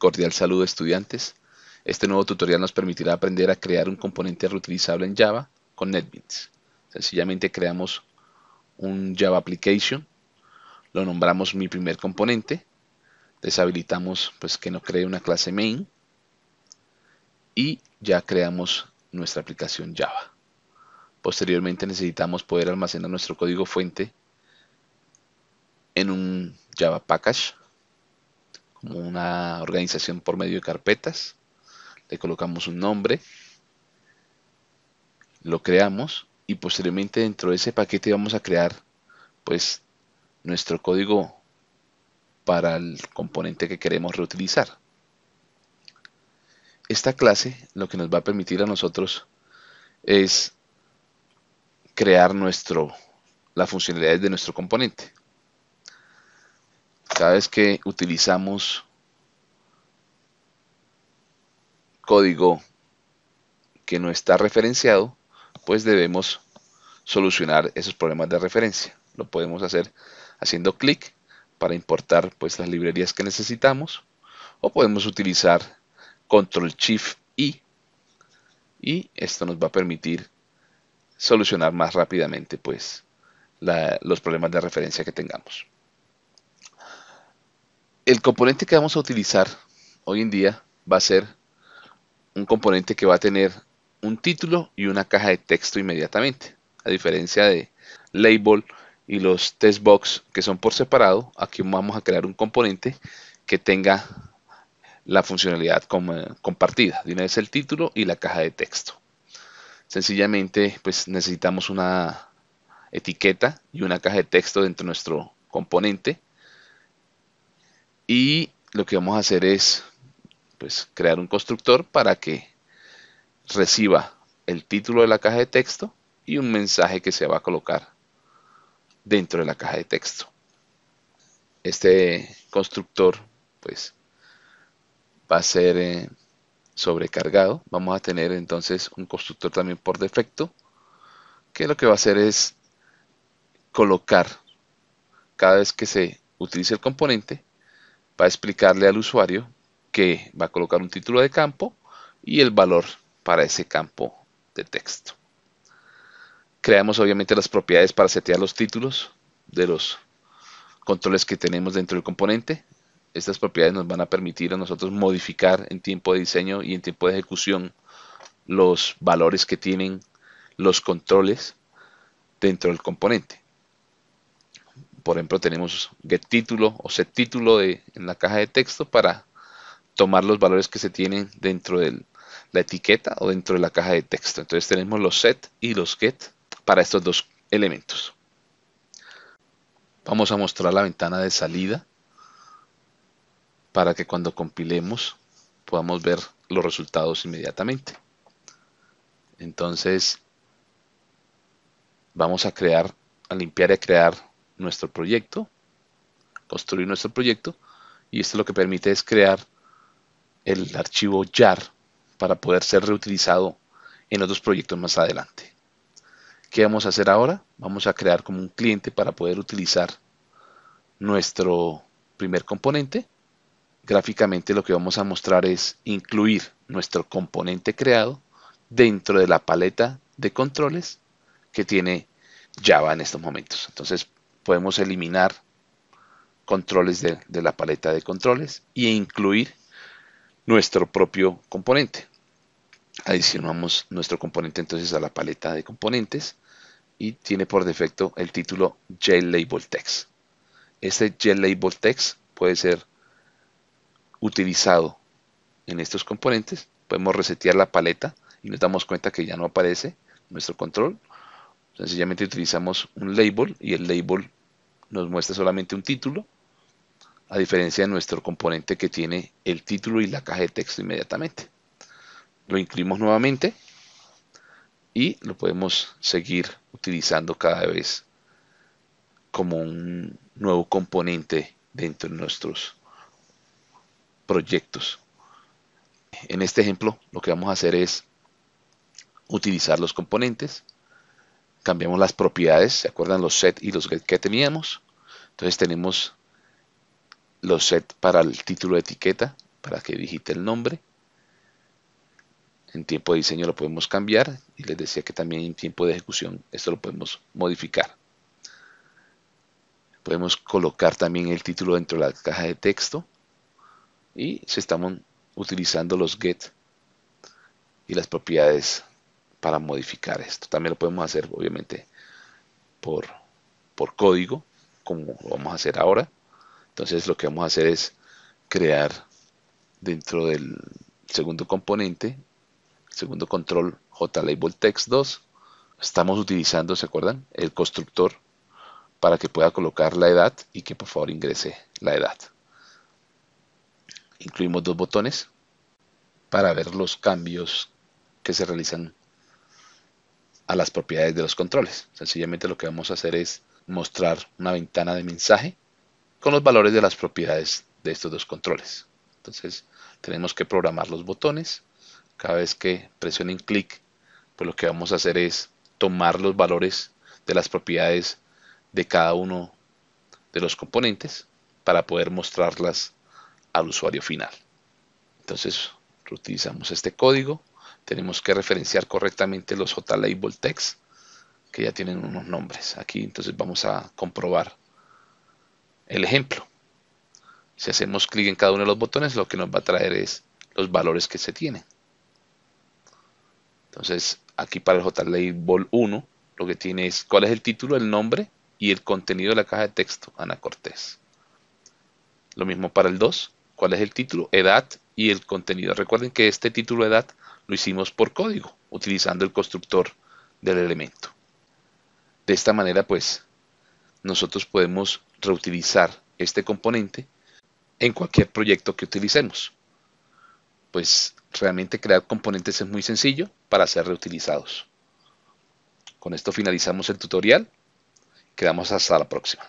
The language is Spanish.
Cordial saludo estudiantes. Este nuevo tutorial nos permitirá aprender a crear un componente reutilizable en Java con NetBeans. Sencillamente creamos un Java Application, lo nombramos mi primer componente, deshabilitamos pues que no cree una clase main y ya creamos nuestra aplicación Java. Posteriormente necesitamos poder almacenar nuestro código fuente en un Java Package como una organización por medio de carpetas, le colocamos un nombre, lo creamos y posteriormente dentro de ese paquete vamos a crear pues nuestro código para el componente que queremos reutilizar. Esta clase lo que nos va a permitir a nosotros es crear nuestro, las funcionalidades de nuestro componente cada vez que utilizamos código que no está referenciado, pues debemos solucionar esos problemas de referencia. Lo podemos hacer haciendo clic para importar pues las librerías que necesitamos o podemos utilizar control shift i y esto nos va a permitir solucionar más rápidamente pues los problemas de referencia que tengamos el componente que vamos a utilizar hoy en día va a ser un componente que va a tener un título y una caja de texto inmediatamente. A diferencia de label y los test box que son por separado, aquí vamos a crear un componente que tenga la funcionalidad compartida. De una vez el título y la caja de texto. Sencillamente, pues necesitamos una etiqueta y una caja de texto dentro de nuestro componente y lo que vamos a hacer es pues, crear un constructor para que reciba el título de la caja de texto y un mensaje que se va a colocar dentro de la caja de texto. Este constructor pues va a ser eh, sobrecargado. Vamos a tener entonces un constructor también por defecto que lo que va a hacer es colocar cada vez que se utilice el componente va a explicarle al usuario que va a colocar un título de campo y el valor para ese campo de texto. Creamos obviamente las propiedades para setear los títulos de los controles que tenemos dentro del componente. Estas propiedades nos van a permitir a nosotros modificar en tiempo de diseño y en tiempo de ejecución los valores que tienen los controles dentro del componente por ejemplo, tenemos get título o set título de, en la caja de texto para tomar los valores que se tienen dentro de la etiqueta o dentro de la caja de texto. Entonces tenemos los set y los get para estos dos elementos. Vamos a mostrar la ventana de salida para que cuando compilemos podamos ver los resultados inmediatamente. Entonces vamos a crear, a limpiar y a crear nuestro proyecto, construir nuestro proyecto, y esto lo que permite es crear el archivo jar para poder ser reutilizado en otros proyectos más adelante. ¿Qué vamos a hacer ahora? Vamos a crear como un cliente para poder utilizar nuestro primer componente. Gráficamente lo que vamos a mostrar es incluir nuestro componente creado dentro de la paleta de controles que tiene Java en estos momentos. Entonces podemos eliminar controles de, la paleta de controles e incluir nuestro propio componente. Adicionamos nuestro componente entonces a la paleta de componentes y tiene por defecto el título JLabelText. Este JLabelText puede ser utilizado en estos componentes. Podemos resetear la paleta y nos damos cuenta que ya no aparece nuestro control. Sencillamente utilizamos un label y el label nos muestra solamente un título, a diferencia de nuestro componente que tiene el título y la caja de texto inmediatamente. Lo incluimos nuevamente y lo podemos seguir utilizando cada vez como un nuevo componente dentro de nuestros proyectos. En este ejemplo lo que vamos a hacer es utilizar los componentes cambiamos las propiedades, ¿se acuerdan los set y los get que teníamos? Entonces tenemos los set para el título de etiqueta, para que digite el nombre. En tiempo de diseño lo podemos cambiar y les decía que también en tiempo de ejecución esto lo podemos modificar. Podemos colocar también el título dentro de la caja de texto y si estamos utilizando los get y las propiedades para modificar esto. También lo podemos hacer, obviamente, por, por código, como vamos a hacer ahora. Entonces lo que vamos a hacer es crear dentro del segundo componente, segundo control jlabeltext 2 estamos utilizando, ¿se acuerdan? El constructor para que pueda colocar la edad y que por favor ingrese la edad. Incluimos dos botones para ver los cambios que se realizan a las propiedades de los controles. Sencillamente lo que vamos a hacer es mostrar una ventana de mensaje con los valores de las propiedades de estos dos controles. Entonces tenemos que programar los botones. Cada vez que presionen clic, pues lo que vamos a hacer es tomar los valores de las propiedades de cada uno de los componentes para poder mostrarlas al usuario final. Entonces utilizamos este código tenemos que referenciar correctamente los j Text, que ya tienen unos nombres. Aquí entonces vamos a comprobar el ejemplo. Si hacemos clic en cada uno de los botones, lo que nos va a traer es los valores que se tienen. Entonces, aquí para el J-Label 1, lo que tiene es cuál es el título, el nombre y el contenido de la caja de texto, Ana Cortés. Lo mismo para el 2, cuál es el título, edad y el contenido. Recuerden que este título edad lo hicimos por código, utilizando el constructor del elemento. De esta manera, pues, nosotros podemos reutilizar este componente en cualquier proyecto que utilicemos. Pues realmente crear componentes es muy sencillo para ser reutilizados. Con esto finalizamos el tutorial. Quedamos hasta la próxima.